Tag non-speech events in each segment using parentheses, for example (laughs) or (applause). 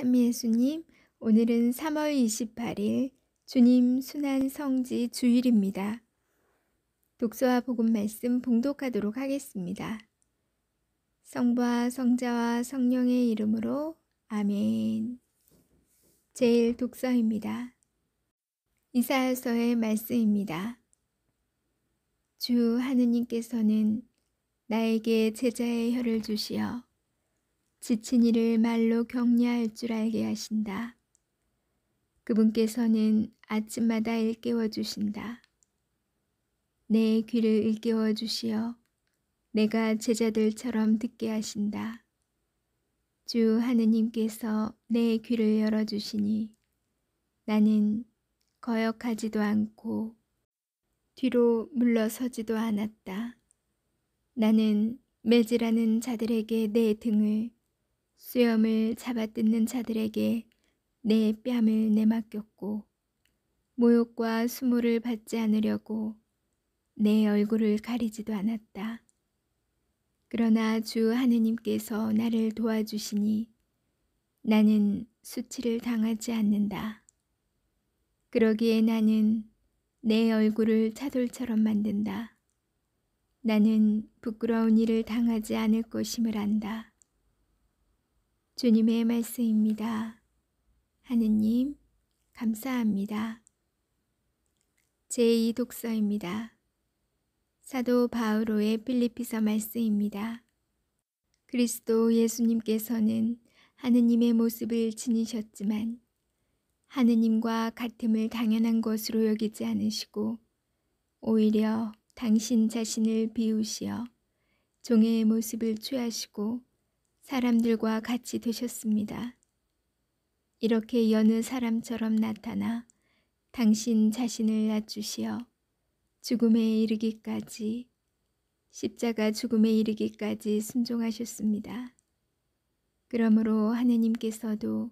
찬미 예수님, 오늘은 3월 28일 주님 순환 성지 주일입니다. 독서와 복음 말씀 봉독하도록 하겠습니다. 성부와 성자와 성령의 이름으로 아멘. 제일 독서입니다. 이사야서의 말씀입니다. 주 하느님께서는 나에게 제자의 혀를 주시어 지친 이를 말로 격려할 줄 알게 하신다. 그분께서는 아침마다 일깨워 주신다. 내 귀를 일깨워 주시어 내가 제자들처럼 듣게 하신다. 주 하느님께서 내 귀를 열어 주시니 나는 거역하지도 않고 뒤로 물러서지도 않았다. 나는 매질하는 자들에게 내 등을 수염을 잡아뜯는 자들에게 내 뺨을 내맡겼고 모욕과 수모를 받지 않으려고 내 얼굴을 가리지도 않았다. 그러나 주 하느님께서 나를 도와주시니 나는 수치를 당하지 않는다. 그러기에 나는 내 얼굴을 차돌처럼 만든다. 나는 부끄러운 일을 당하지 않을 것임을 안다. 주님의 말씀입니다. 하느님, 감사합니다. 제2독서입니다. 사도 바오로의 필리피서 말씀입니다. 그리스도 예수님께서는 하느님의 모습을 지니셨지만 하느님과 같음을 당연한 것으로 여기지 않으시고 오히려 당신 자신을 비우시어 종의 모습을 취하시고 사람들과 같이 되셨습니다. 이렇게 여느 사람처럼 나타나 당신 자신을 낮추시어 죽음에 이르기까지 십자가 죽음에 이르기까지 순종하셨습니다. 그러므로 하느님께서도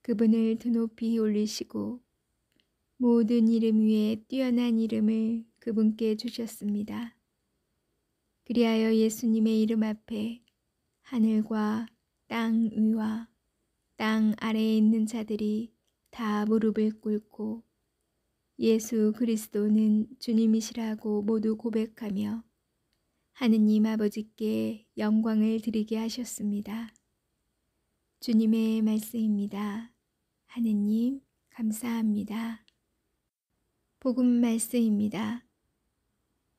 그분을 드높이 올리시고 모든 이름 위에 뛰어난 이름을 그분께 주셨습니다. 그리하여 예수님의 이름 앞에 하늘과 땅 위와 땅 아래에 있는 자들이 다 무릎을 꿇고 예수 그리스도는 주님이시라고 모두 고백하며 하느님 아버지께 영광을 드리게 하셨습니다. 주님의 말씀입니다. 하느님 감사합니다. 복음 말씀입니다.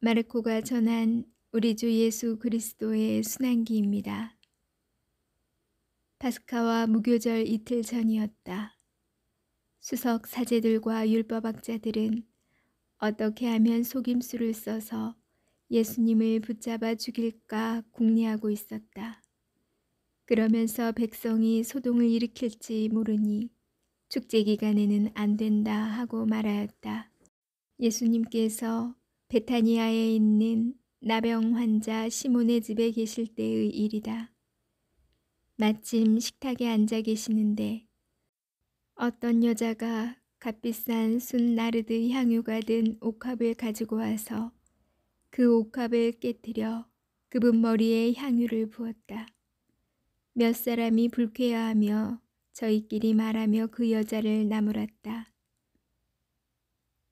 마르코가 전한 우리 주 예수 그리스도의 순환기입니다. 파스카와 무교절 이틀 전이었다. 수석 사제들과 율법학자들은 어떻게 하면 속임수를 써서 예수님을 붙잡아 죽일까 궁리하고 있었다. 그러면서 백성이 소동을 일으킬지 모르니 축제 기간에는 안 된다 하고 말하였다. 예수님께서 베타니아에 있는 나병 환자 시몬의 집에 계실 때의 일이다. 마침 식탁에 앉아 계시는데 어떤 여자가 값비싼 순 나르드 향유가 든 옥합을 가지고 와서 그 옥합을 깨뜨려 그분 머리에 향유를 부었다. 몇 사람이 불쾌해하며 저희끼리 말하며 그 여자를 나무랐다.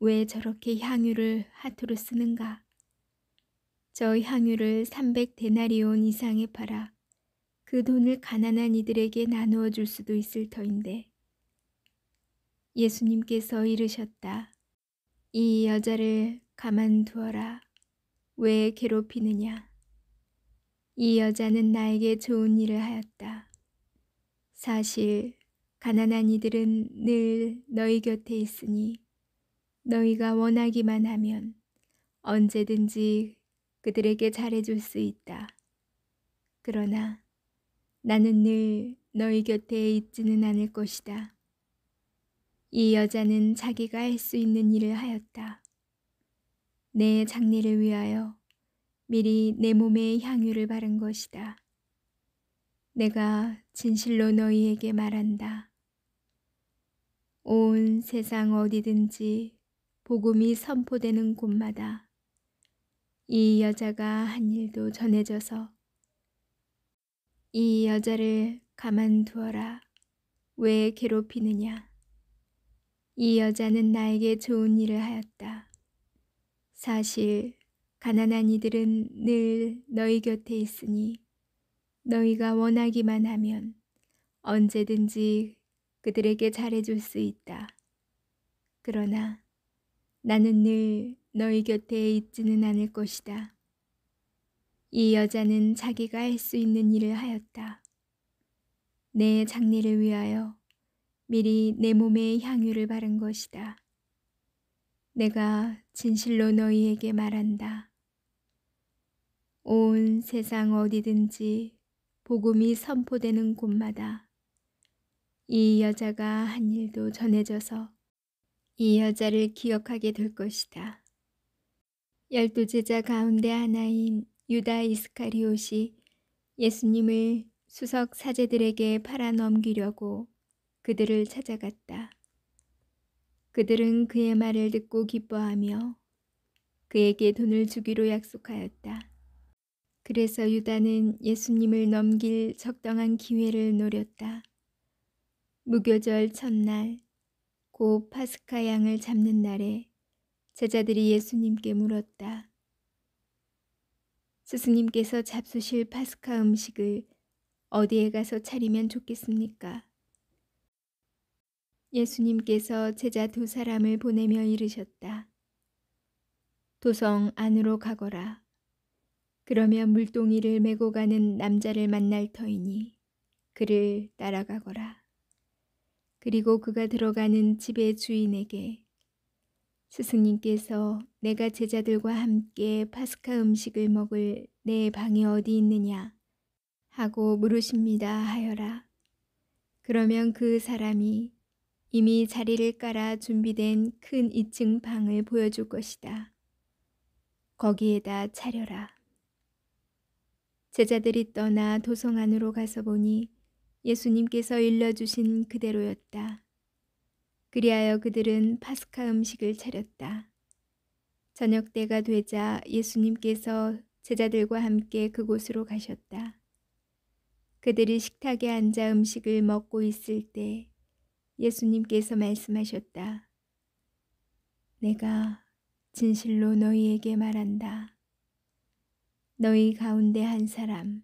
왜 저렇게 향유를 하투로 쓰는가? 저 향유를 300 데나리온 이상에 팔아 그 돈을 가난한 이들에게 나누어 줄 수도 있을 터인데 예수님께서 이르셨다. 이 여자를 가만두어라. 왜 괴롭히느냐? 이 여자는 나에게 좋은 일을 하였다. 사실 가난한 이들은 늘 너희 곁에 있으니 너희가 원하기만 하면 언제든지 그들에게 잘해줄 수 있다. 그러나 나는 늘 너희 곁에 있지는 않을 것이다. 이 여자는 자기가 할 수 있는 일을 하였다. 내 장례를 위하여 미리 내 몸에 향유를 바른 것이다. 내가 진실로 너희에게 말한다. 온 세상 어디든지 복음이 선포되는 곳마다 이 여자가 한 일도 전해져서 이 여자를 가만두어라. 왜 괴롭히느냐? 이 여자는 나에게 좋은 일을 하였다. 사실 가난한 이들은 늘 너희 곁에 있으니 너희가 원하기만 하면 언제든지 그들에게 잘해줄 수 있다. 그러나 나는 늘 너희 곁에 있지는 않을 것이다. 이 여자는 자기가 할 수 있는 일을 하였다. 내 장례를 위하여 미리 내 몸에 향유를 바른 것이다. 내가 진실로 너희에게 말한다. 온 세상 어디든지 복음이 선포되는 곳마다 이 여자가 한 일도 전해져서 이 여자를 기억하게 될 것이다. 열두 제자 가운데 하나인 유다 이스카리옷이 예수님을 수석 사제들에게 팔아넘기려고 그들을 찾아갔다. 그들은 그의 말을 듣고 기뻐하며 그에게 돈을 주기로 약속하였다. 그래서 유다는 예수님을 넘길 적당한 기회를 노렸다. 무교절 첫날, 곧 파스카 양을 잡는 날에 제자들이 예수님께 물었다. 스승님께서 잡수실 파스카 음식을 어디에 가서 차리면 좋겠습니까? 예수님께서 제자 두 사람을 보내며 이르셨다. 도성 안으로 가거라. 그러면 물동이를 메고 가는 남자를 만날 터이니 그를 따라가거라. 그리고 그가 들어가는 집의 주인에게 스승님께서 내가 제자들과 함께 파스카 음식을 먹을 내 방이 어디 있느냐 하고 물으십니다 하여라. 그러면 그 사람이 이미 자리를 깔아 준비된 큰 2층 방을 보여줄 것이다. 거기에다 차려라. 제자들이 떠나 도성 안으로 가서 보니 예수님께서 일러주신 그대로였다. 그리하여 그들은 파스카 음식을 차렸다. 저녁 때가 되자 예수님께서 제자들과 함께 그곳으로 가셨다. 그들이 식탁에 앉아 음식을 먹고 있을 때 예수님께서 말씀하셨다. 내가 진실로 너희에게 말한다. 너희 가운데 한 사람,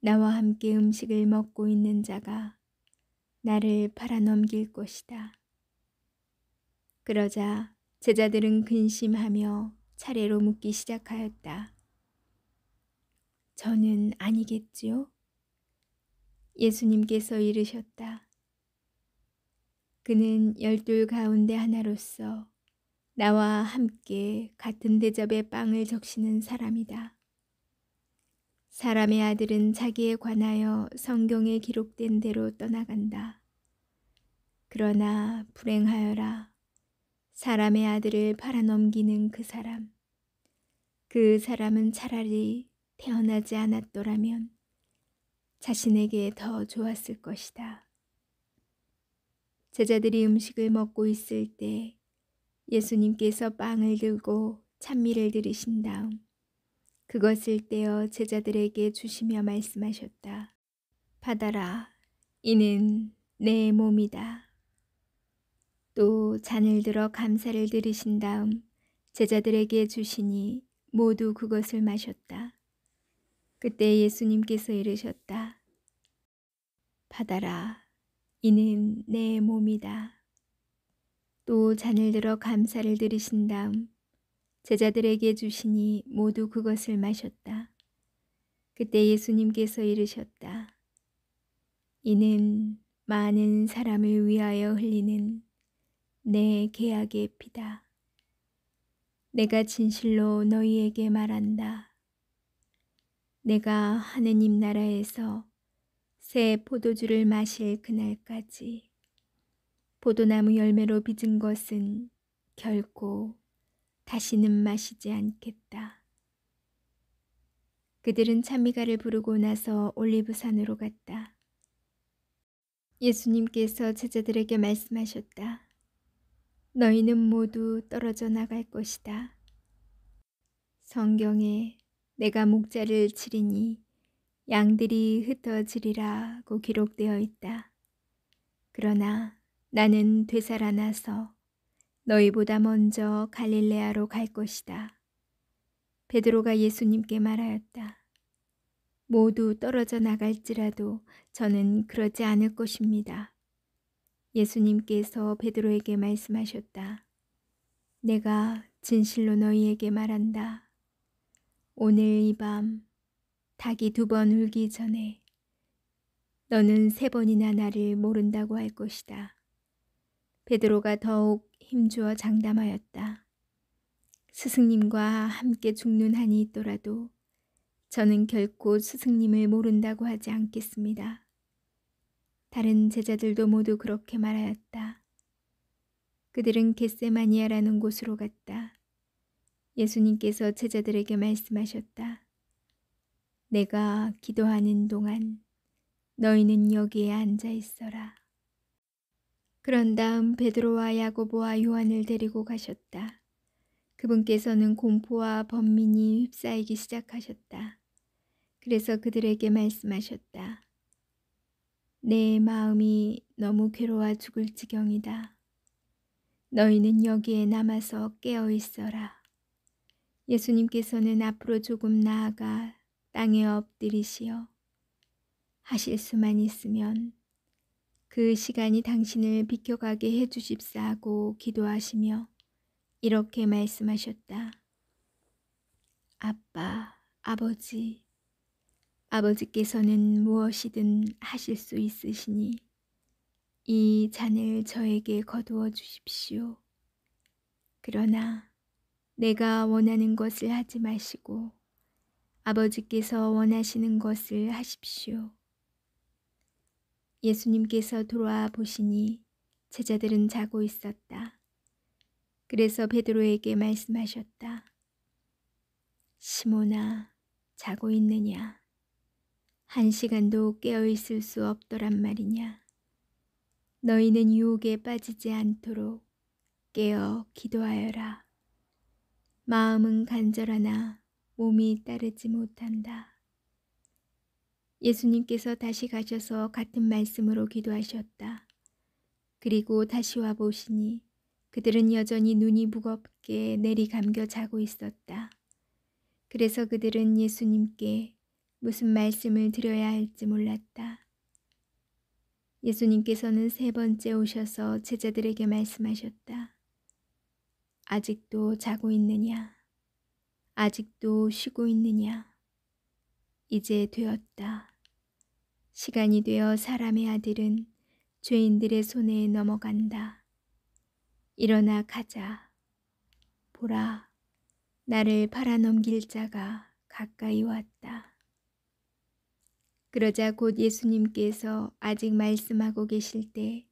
나와 함께 음식을 먹고 있는 자가 나를 팔아넘길 것이다. 그러자 제자들은 근심하며 차례로 묻기 시작하였다. 저는 아니겠지요? 예수님께서 이르셨다. 그는 열둘 가운데 하나로서 나와 함께 같은 대접의 빵을 적시는 사람이다. 사람의 아들은 자기에 관하여 성경에 기록된 대로 떠나간다. 그러나 불행하여라. 사람의 아들을 팔아넘기는 그 사람. 그 사람은 차라리 태어나지 않았더라면 자신에게 더 좋았을 것이다. 제자들이 음식을 먹고 있을 때 예수님께서 빵을 들고 찬미를 들으신 다음 그것을 떼어 제자들에게 주시며 말씀하셨다. 받아라. 이는 내 몸이다. 또 잔을 들어 감사를 드리신 다음 제자들에게 주시니 모두 그것을 마셨다. 그때 예수님께서 이르셨다. 받아라. 이는 내 몸이다. 또 잔을 들어 감사를 드리신 다음 제자들에게 주시니 모두 그것을 마셨다. 그때 예수님께서 이르셨다. 이는 많은 사람을 위하여 흘리는 내 계약의 피다. 내가 진실로 너희에게 말한다. 내가 하느님 나라에서 새 포도주를 마실 그날까지 포도나무 열매로 빚은 것은 결코 다시는 마시지 않겠다. 그들은 참미가를 부르고 나서 올리브산으로 갔다. 예수님께서 제자들에게 말씀하셨다. 너희는 모두 떨어져 나갈 것이다. 성경에 내가 목자를 치리니 양들이 흩어지리라고 기록되어 있다. 그러나 나는 되살아나서 너희보다 먼저 갈릴레아로 갈 것이다. 베드로가 예수님께 말하였다. 모두 떨어져 나갈지라도 저는 그러지 않을 것입니다. 예수님께서 베드로에게 말씀하셨다. 내가 진실로 너희에게 말한다. 오늘 이 밤 닭이 두 번 울기 전에 너는 세 번이나 나를 모른다고 할 것이다. 베드로가 더욱 힘주어 장담하였다. 스승님과 함께 죽는 한이 있더라도 저는 결코 스승님을 모른다고 하지 않겠습니다. 다른 제자들도 모두 그렇게 말하였다. 그들은 겟세마니아라는 곳으로 갔다. 예수님께서 제자들에게 말씀하셨다. 내가 기도하는 동안 너희는 여기에 앉아 있어라. 그런 다음 베드로와 야고보와 요한을 데리고 가셨다. 그분께서는 공포와 범민이 휩싸이기 시작하셨다. 그래서 그들에게 말씀하셨다. 내 마음이 너무 괴로워 죽을 지경이다. 너희는 여기에 남아서 깨어 있어라. 예수님께서는 앞으로 조금 나아가 땅에 엎드리시어 하실 수만 있으면 그 시간이 당신을 비켜가게 해주십사 하고 기도하시며 이렇게 말씀하셨다. 아빠, 아버지, 아버지께서는 무엇이든 하실 수 있으시니 이 잔을 저에게 거두어 주십시오. 그러나 내가 원하는 것을 하지 마시고 아버지께서 원하시는 것을 하십시오. 예수님께서 돌아와 보시니 제자들은 자고 있었다. 그래서 베드로에게 말씀하셨다. 시모나 자고 있느냐? 한 시간도 깨어있을 수 없더란 말이냐. 너희는 유혹에 빠지지 않도록 깨어 기도하여라. 마음은 간절하나 몸이 따르지 못한다. 예수님께서 다시 가셔서 같은 말씀으로 기도하셨다. 그리고 다시 와 보시니 그들은 여전히 눈이 무겁게 내리 감겨 자고 있었다. 그래서 그들은 예수님께 무슨 말씀을 드려야 할지 몰랐다. 예수님께서는 세 번째 오셔서 제자들에게 말씀하셨다. 아직도 자고 있느냐? 아직도 쉬고 있느냐? 이제 되었다. 시간이 되어 사람의 아들은 죄인들의 손에 넘어간다. 일어나 가자. 보라, 나를 팔아넘길 자가 가까이 왔다. 그러자 곧 예수님께서 아직 말씀하고 계실 때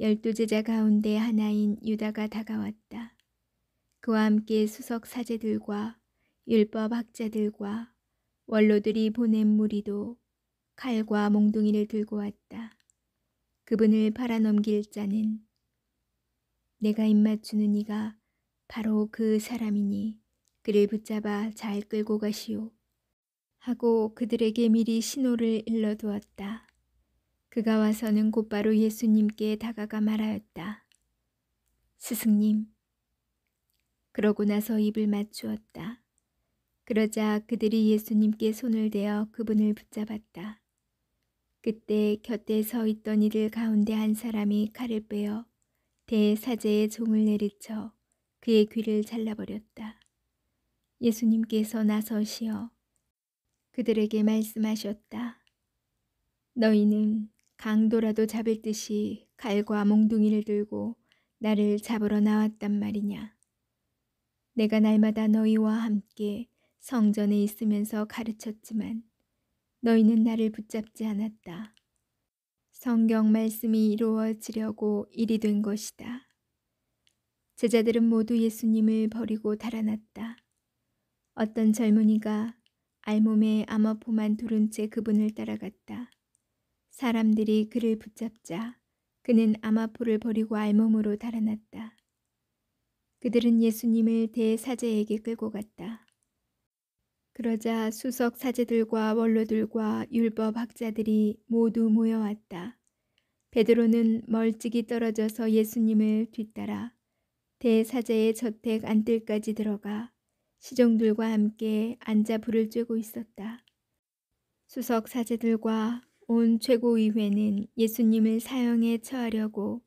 열두 제자 가운데 하나인 유다가 다가왔다. 그와 함께 수석 사제들과 율법 학자들과 원로들이 보낸 무리도 칼과 몽둥이를 들고 왔다. 그분을 팔아넘길 자는 내가 입맞추는 이가 바로 그 사람이니 그를 붙잡아 잘 끌고 가시오. 하고 그들에게 미리 신호를 일러두었다. 그가 와서는 곧바로 예수님께 다가가 말하였다. 스승님. 그러고 나서 입을 맞추었다. 그러자 그들이 예수님께 손을 대어 그분을 붙잡았다. 그때 곁에 서 있던 이들 가운데 한 사람이 칼을 빼어 대사제의 종을 내리쳐 그의 귀를 잘라버렸다. 예수님께서 나서시어 그들에게 말씀하셨다. 너희는 강도라도 잡을 듯이 칼과 몽둥이를 들고 나를 잡으러 나왔단 말이냐. 내가 날마다 너희와 함께 성전에 있으면서 가르쳤지만 너희는 나를 붙잡지 않았다. 성경 말씀이 이루어지려고 일이 된 것이다. 제자들은 모두 예수님을 버리고 달아났다. 어떤 젊은이가 알몸에 아마포만 두른 채 그분을 따라갔다. 사람들이 그를 붙잡자 그는 아마포를 버리고 알몸으로 달아났다. 그들은 예수님을 대사제에게 끌고 갔다. 그러자 수석 사제들과 원로들과 율법 학자들이 모두 모여왔다. 베드로는 멀찍이 떨어져서 예수님을 뒤따라 대사제의 저택 안뜰까지 들어가 시종들과 함께 앉아 불을 쬐고 있었다. 수석 사제들과 온 최고의회는 예수님을 사형에 처하려고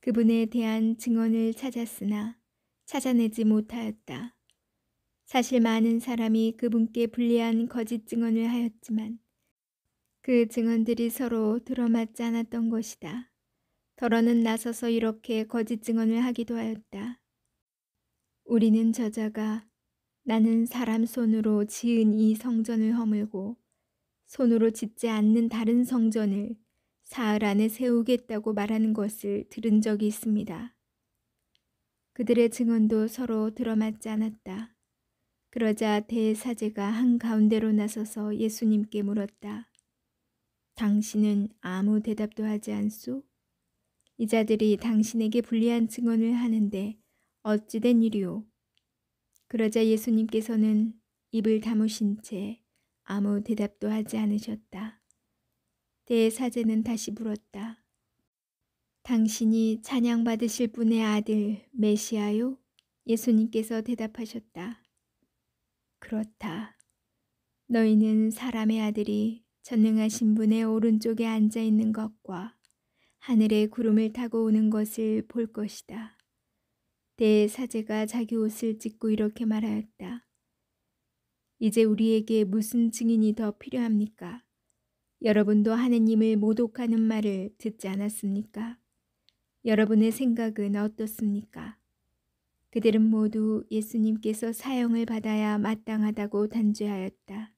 그분에 대한 증언을 찾았으나 찾아내지 못하였다. 사실 많은 사람이 그분께 불리한 거짓 증언을 하였지만 그 증언들이 서로 들어맞지 않았던 것이다. 더러는 나서서 이렇게 거짓 증언을 하기도 하였다. 우리는 저자가 나는 사람 손으로 지은 이 성전을 허물고 손으로 짓지 않는 다른 성전을 사흘 안에 세우겠다고 말하는 것을 들은 적이 있습니다. 그들의 증언도 서로 들어맞지 않았다. 그러자 대사제가 한가운데로 나서서 예수님께 물었다. 당신은 아무 대답도 하지 않소? 이자들이 당신에게 불리한 증언을 하는데 어찌된 일이오? 그러자 예수님께서는 입을 다무신 채 아무 대답도 하지 않으셨다. 대사제는 다시 물었다. 당신이 찬양받으실 분의 아들 메시아요? 예수님께서 대답하셨다. 그렇다. 너희는 사람의 아들이 전능하신 분의 오른쪽에 앉아 있는 것과 하늘의 구름을 타고 오는 것을 볼 것이다. 때 사제가 자기 옷을 찢고 이렇게 말하였다. 이제 우리에게 무슨 증인이 더 필요합니까? 여러분도 하느님을 모독하는 말을 듣지 않았습니까? 여러분의 생각은 어떻습니까? 그들은 모두 예수님께서 사형을 받아야 마땅하다고 단죄하였다.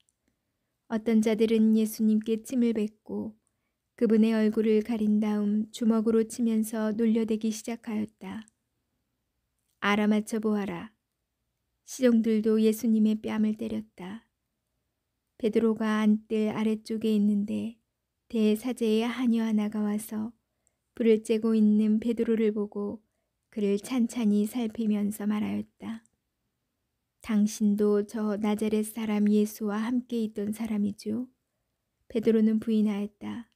어떤 자들은 예수님께 침을 뱉고 그분의 얼굴을 가린 다음 주먹으로 치면서 놀려대기 시작하였다. 알아맞혀 보아라. 시종들도 예수님의 뺨을 때렸다. 베드로가 안뜰 아래쪽에 있는데 대사제의 하녀 하나가 와서 불을 쬐고 있는 베드로를 보고 그를 찬찬히 살피면서 말하였다. 당신도 저 나자렛 사람 예수와 함께 있던 사람이죠. 베드로는 부인하였다.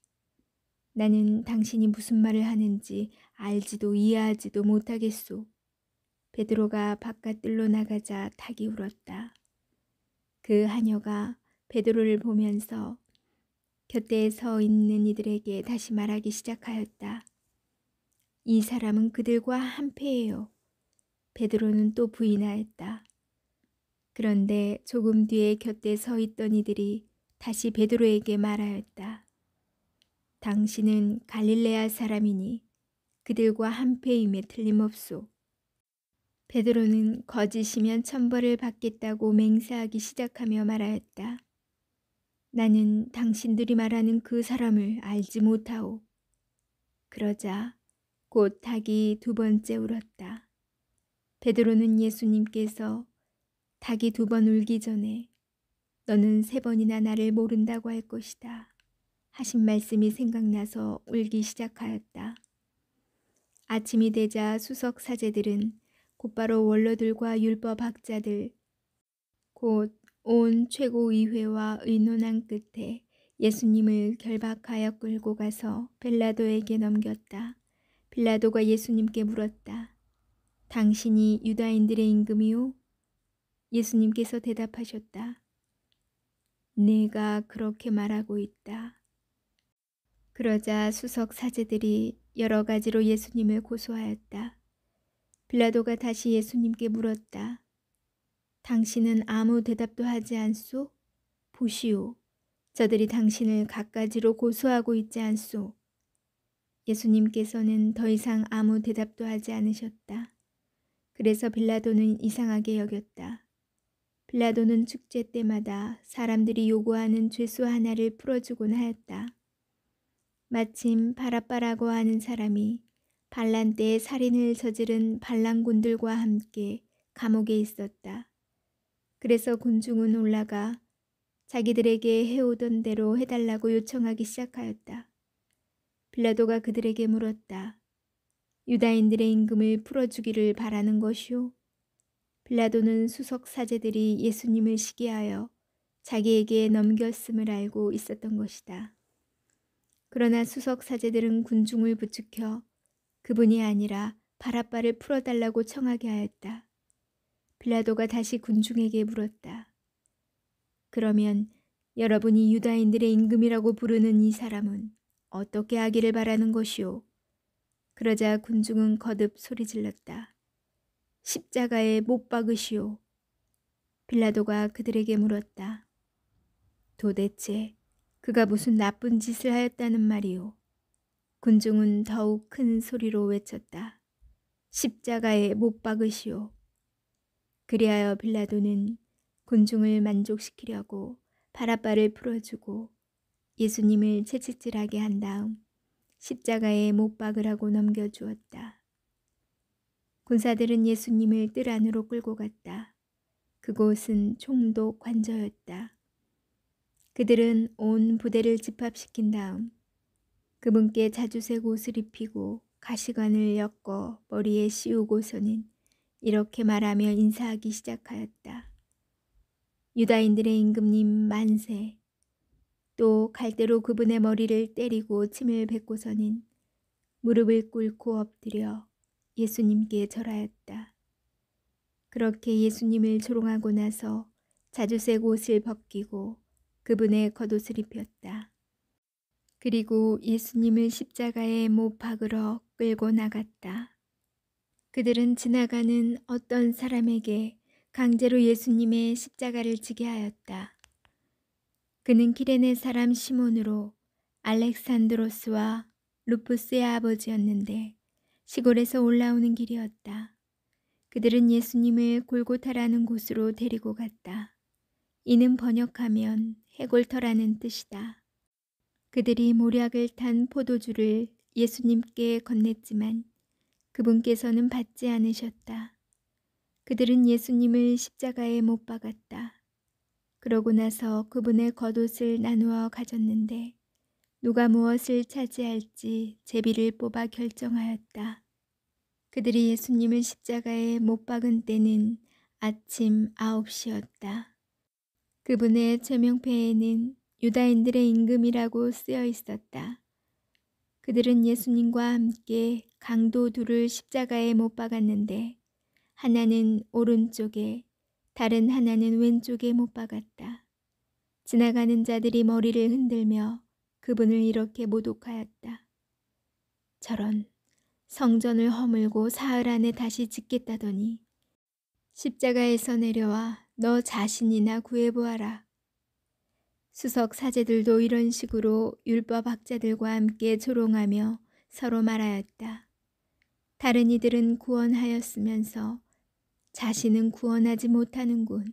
나는 당신이 무슨 말을 하는지 알지도 이해하지도 못하겠소. 베드로가 바깥들로 나가자 닭이 울었다. 그 하녀가 베드로를 보면서 곁에 서 있는 이들에게 다시 말하기 시작하였다. 이 사람은 그들과 한패예요. 베드로는 또 부인하였다. 그런데 조금 뒤에 곁에 서 있던 이들이 다시 베드로에게 말하였다. 당신은 갈릴레아 사람이니 그들과 한패임에 틀림없소. 베드로는 거짓이면 천벌을 받겠다고 맹세하기 시작하며 말하였다. 나는 당신들이 말하는 그 사람을 알지 못하오. 그러자 곧 닭이 두 번째 울었다. 베드로는 예수님께서 닭이 두 번 울기 전에 너는 세 번이나 나를 모른다고 할 것이다. 하신 말씀이 생각나서 울기 시작하였다. 아침이 되자 수석 사제들은 곧바로 원로들과 율법 학자들 곧 온 최고의회와 의논한 끝에 예수님을 결박하여 끌고 가서 빌라도에게 넘겼다. 빌라도가 예수님께 물었다. 당신이 유다인들의 임금이오 예수님께서 대답하셨다. 내가 그렇게 말하고 있다. 그러자 수석 사제들이 여러 가지로 예수님을 고소하였다. 빌라도가 다시 예수님께 물었다. 당신은 아무 대답도 하지 않소? 보시오. 저들이 당신을 갖가지로 고소하고 있지 않소? 예수님께서는 더 이상 아무 대답도 하지 않으셨다. 그래서 빌라도는 이상하게 여겼다. 빌라도는 축제 때마다 사람들이 요구하는 죄수 하나를 풀어주곤 하였다. 마침 바라빠라고 하는 사람이 반란 때 살인을 저지른 반란군들과 함께 감옥에 있었다. 그래서 곤충은 올라가 자기들에게 해오던 대로 해달라고 요청하기 시작하였다. 빌라도가 그들에게 물었다. 유다인들의 임금을 풀어주기를 바라는 것이오 빌라도는 수석 사제들이 예수님을 시기하여 자기에게 넘겼음을 알고 있었던 것이다. 그러나 수석 사제들은 군중을 부축혀 그분이 아니라 바라빠를 풀어달라고 청하게 하였다. 빌라도가 다시 군중에게 물었다. 그러면 여러분이 유다인들의 임금이라고 부르는 이 사람은 어떻게 하기를 바라는 것이오? 그러자 군중은 거듭 소리질렀다. 십자가에 못 박으시오. 빌라도가 그들에게 물었다. 도대체 그가 무슨 나쁜 짓을 하였다는 말이오? 군중은 더욱 큰 소리로 외쳤다. 십자가에 못 박으시오. 그리하여 빌라도는 군중을 만족시키려고 바라바를 풀어주고 예수님을 채찍질하게 한 다음 십자가에 못 박으라고 넘겨주었다. 군사들은 예수님을 뜰 안으로 끌고 갔다. 그곳은 총독 관저였다. 그들은 온 부대를 집합시킨 다음 그분께 자주색 옷을 입히고 가시관을 엮어 머리에 씌우고서는 이렇게 말하며 인사하기 시작하였다. 유다인들의 임금님 만세. 또 갈대로 그분의 머리를 때리고 침을 뱉고서는 무릎을 꿇고 엎드려 예수님께 절하였다. 그렇게 예수님을 조롱하고 나서 자주색 옷을 벗기고 그분의 겉옷을 입혔다. 그리고 예수님을 십자가에 못 박으러 끌고 나갔다. 그들은 지나가는 어떤 사람에게 강제로 예수님의 십자가를 지게 하였다. 그는 키레네 사람 시몬으로 알렉산드로스와 루푸스의 아버지였는데 시골에서 올라오는 길이었다. 그들은 예수님을 골고타라는 곳으로 데리고 갔다. 이는 번역하면 해골터라는 뜻이다. 그들이 몰약을탄 포도주를 예수님께 건넸지만 그분께서는 받지 않으셨다. 그들은 예수님을 십자가에 못 박았다. 그러고 나서 그분의 겉옷을 나누어 가졌는데 누가 무엇을 차지할지 제비를 뽑아 결정하였다. 그들이 예수님을 십자가에 못 박은 때는 아침 9시였다. 그분의 죄명패에는 유다인들의 임금이라고 쓰여 있었다. 그들은 예수님과 함께 강도 둘을 십자가에 못 박았는데 하나는 오른쪽에 다른 하나는 왼쪽에 못 박았다. 지나가는 자들이 머리를 흔들며 그분을 이렇게 모독하였다. 저런 성전을 허물고 사흘 안에 다시 짓겠다더니 십자가에서 내려와 너 자신이나 구해보아라. 수석 사제들도 이런 식으로 율법 학자들과 함께 조롱하며 서로 말하였다. 다른 이들은 구원하였으면서 자신은 구원하지 못하는군.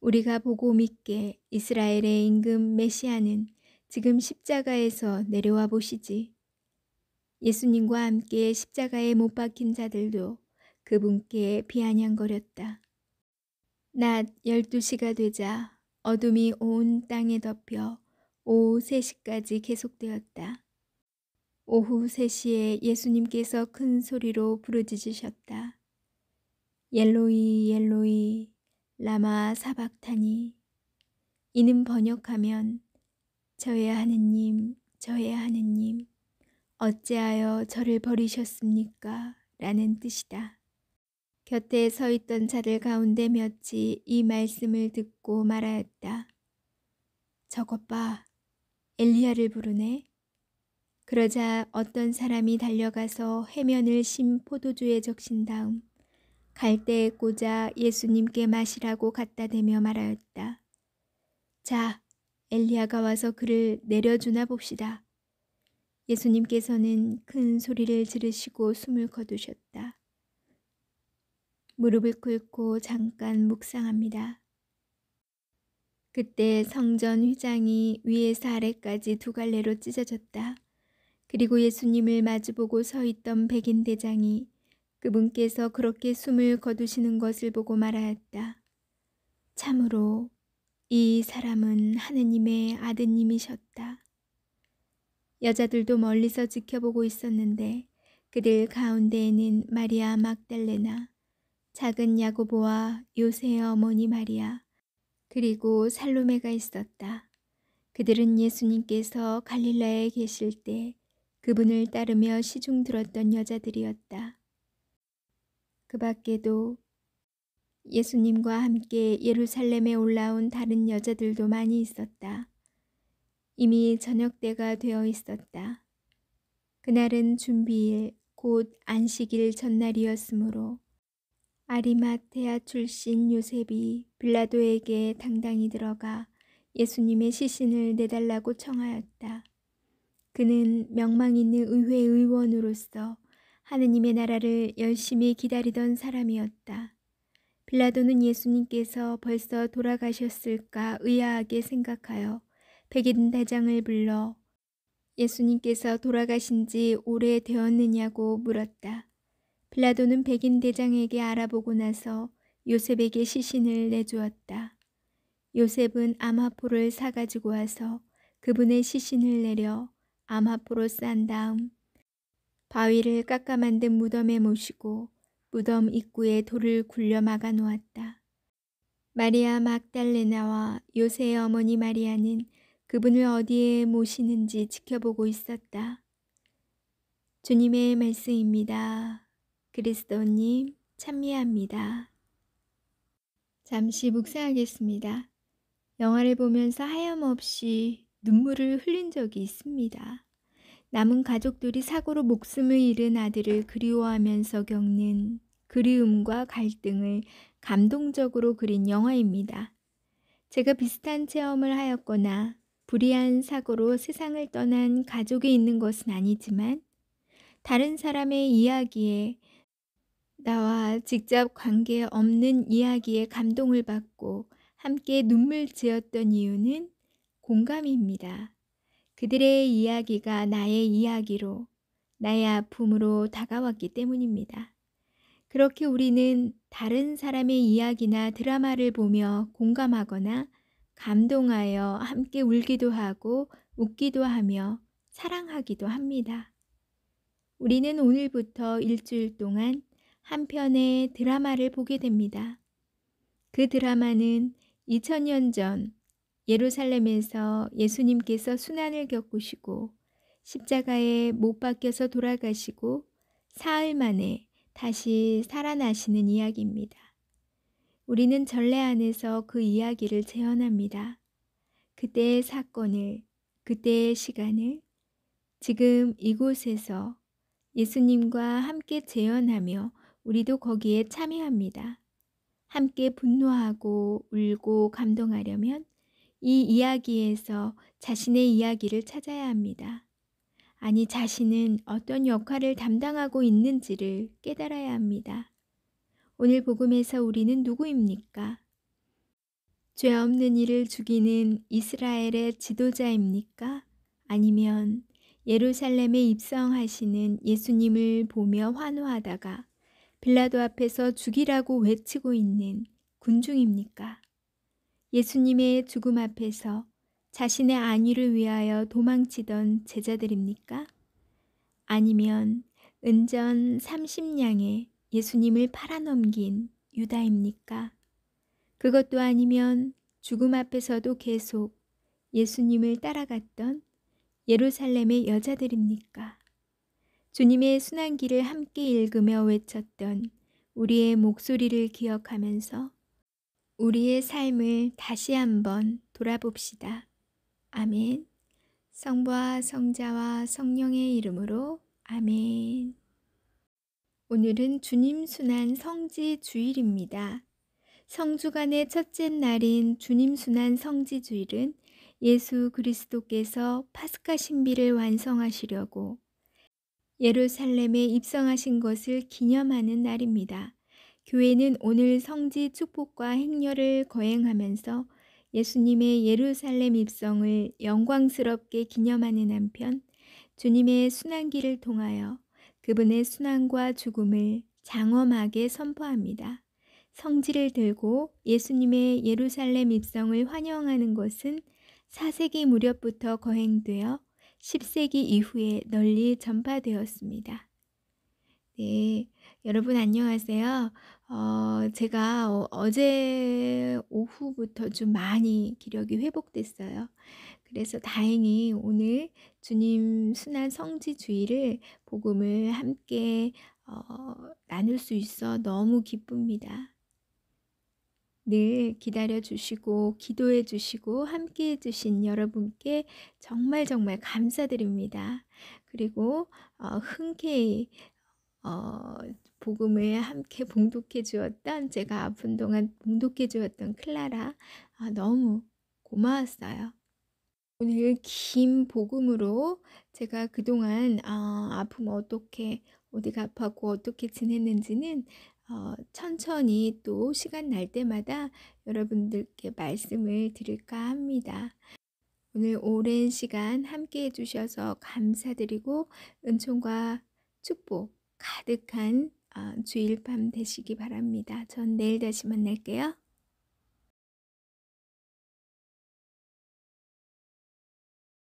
우리가 보고 믿게 이스라엘의 임금 메시아는 지금 십자가에서 내려와 보시지. 예수님과 함께 십자가에 못 박힌 자들도 그분께 비아냥거렸다. 낮 12시가 되자 어둠이 온 땅에 덮여 오후 3시까지 계속되었다. 오후 3시에 예수님께서 큰 소리로 부르짖으셨다. 옐로이 옐로이 라마 사박타니 이는 번역하면 저의 하느님 저의 하느님 어찌하여 저를 버리셨습니까? 라는 뜻이다. 곁에 서 있던 자들 가운데 몇이 이 말씀을 듣고 말하였다. 저것 봐. 엘리야를 부르네. 그러자 어떤 사람이 달려가서 해면을 심 포도주에 적신 다음 갈대에 꽂아 예수님께 마시라고 갖다 대며 말하였다. 자, 엘리야가 와서 그를 내려주나 봅시다. 예수님께서는 큰 소리를 지르시고 숨을 거두셨다. 무릎을 꿇고 잠깐 묵상합니다. 그때 성전 휘장이 위에서 아래까지 두 갈래로 찢어졌다. 그리고 예수님을 마주보고 서 있던 백인 대장이 그분께서 그렇게 숨을 거두시는 것을 보고 말하였다. 참으로 이 사람은 하느님의 아드님이셨다. 여자들도 멀리서 지켜보고 있었는데 그들 가운데에는 마리아 막달레나 작은 야고보와 요새의 어머니 마리아 그리고 살로메가 있었다. 그들은 예수님께서 갈릴라에 계실 때 그분을 따르며 시중 들었던 여자들이었다. 그 밖에도 예수님과 함께 예루살렘에 올라온 다른 여자들도 많이 있었다. 이미 저녁 때가 되어 있었다. 그날은 준비일, 곧 안식일 전날이었으므로 아리마테아 출신 요셉이 빌라도에게 당당히 들어가 예수님의 시신을 내달라고 청하였다. 그는 명망 있는 의회 의원으로서 하느님의 나라를 열심히 기다리던 사람이었다. 빌라도는 예수님께서 벌써 돌아가셨을까 의아하게 생각하여 백인 대장을 불러 예수님께서 돌아가신 지 오래 되었느냐고 물었다. 빌라도는 백인 대장에게 알아보고 나서 요셉에게 시신을 내주었다. 요셉은 아마포를 사가지고 와서 그분의 시신을 내려 아마포로싼 다음 바위를 깎아 만든 무덤에 모시고 무덤 입구에 돌을 굴려 막아 놓았다. 마리아 막달레나와 요새의 어머니 마리아는 그분을 어디에 모시는지 지켜보고 있었다. 주님의 말씀입니다. 그리스도님 찬미합니다. 잠시 묵상하겠습니다. 영화를 보면서 하염없이 눈물을 흘린 적이 있습니다. 남은 가족들이 사고로 목숨을 잃은 아들을 그리워하면서 겪는 그리움과 갈등을 감동적으로 그린 영화입니다. 제가 비슷한 체험을 하였거나 불의한 사고로 세상을 떠난 가족이 있는 것은 아니지만 다른 사람의 이야기에 나와 직접 관계 없는 이야기에 감동을 받고 함께 눈물 지었던 이유는 공감입니다. 그들의 이야기가 나의 이야기로, 나의 아픔으로 다가왔기 때문입니다. 그렇게 우리는 다른 사람의 이야기나 드라마를 보며 공감하거나 감동하여 함께 울기도 하고 웃기도 하며 사랑하기도 합니다. 우리는 오늘부터 일주일 동안 한 편의 드라마를 보게 됩니다. 그 드라마는 2000년 전 예루살렘에서 예수님께서 순환을 겪으시고 십자가에 못 박혀서 돌아가시고 사흘 만에 다시 살아나시는 이야기입니다. 우리는 전래 안에서 그 이야기를 재현합니다. 그때의 사건을, 그때의 시간을 지금 이곳에서 예수님과 함께 재현하며 우리도 거기에 참여합니다. 함께 분노하고 울고 감동하려면 이 이야기에서 자신의 이야기를 찾아야 합니다. 아니, 자신은 어떤 역할을 담당하고 있는지를 깨달아야 합니다. 오늘 복음에서 우리는 누구입니까? 죄 없는 이를 죽이는 이스라엘의 지도자입니까? 아니면 예루살렘에 입성하시는 예수님을 보며 환호하다가 빌라도 앞에서 죽이라고 외치고 있는 군중입니까? 예수님의 죽음 앞에서 자신의 안위를 위하여 도망치던 제자들입니까? 아니면 은전 30냥에 예수님을 팔아넘긴 유다입니까? 그것도 아니면 죽음 앞에서도 계속 예수님을 따라갔던 예루살렘의 여자들입니까? 주님의 순환기를 함께 읽으며 외쳤던 우리의 목소리를 기억하면서 우리의 삶을 다시 한번 돌아봅시다. 아멘. 성부와 성자와 성령의 이름으로 아멘. 오늘은 주님 순환 성지 주일입니다. 성주간의 첫째 날인 주님 순환 성지 주일은 예수 그리스도께서 파스카 신비를 완성하시려고 예루살렘에 입성하신 것을 기념하는 날입니다. 교회는 오늘 성지 축복과 행렬을 거행하면서 예수님의 예루살렘 입성을 영광스럽게 기념하는 한편 주님의 순환기를 통하여 그분의 순환과 죽음을 장엄하게 선포합니다. 성지를 들고 예수님의 예루살렘 입성을 환영하는 것은 4세기 무렵부터 거행되어 10세기 이후에 널리 전파되었습니다. 네, 여러분 안녕하세요. 어, 제가 어, 제 오후부터 좀 많이 기력이 회복됐어요. 그래서 다행히 오늘 주님 순한 성지 주의를 복음을 함께 어, 나눌 수 있어 너무 기쁩니다. 늘 기다려 주시고 기도해 주시고 함께 해 주신 여러분께 정말 정말 감사드립니다. 그리고 어, 흔쾌히 어, 복음에 함께 (laughs) 봉독해 주었던 제가 아픈 동안 봉독해 주었던 클라라 아, 너무 고마웠어요. 오늘 긴 복음으로 제가 그동안 아, 아픔 어떻게 어디가 아팠고 어떻게 지냈는지는 어, 천천히 또 시간 날 때마다 여러분들께 말씀을 드릴까 합니다. 오늘 오랜 시간 함께 해주셔서 감사드리고 은총과 축복 가득한 어, 주일 밤 되시기 바랍니다. 전 내일 다시 만날게요.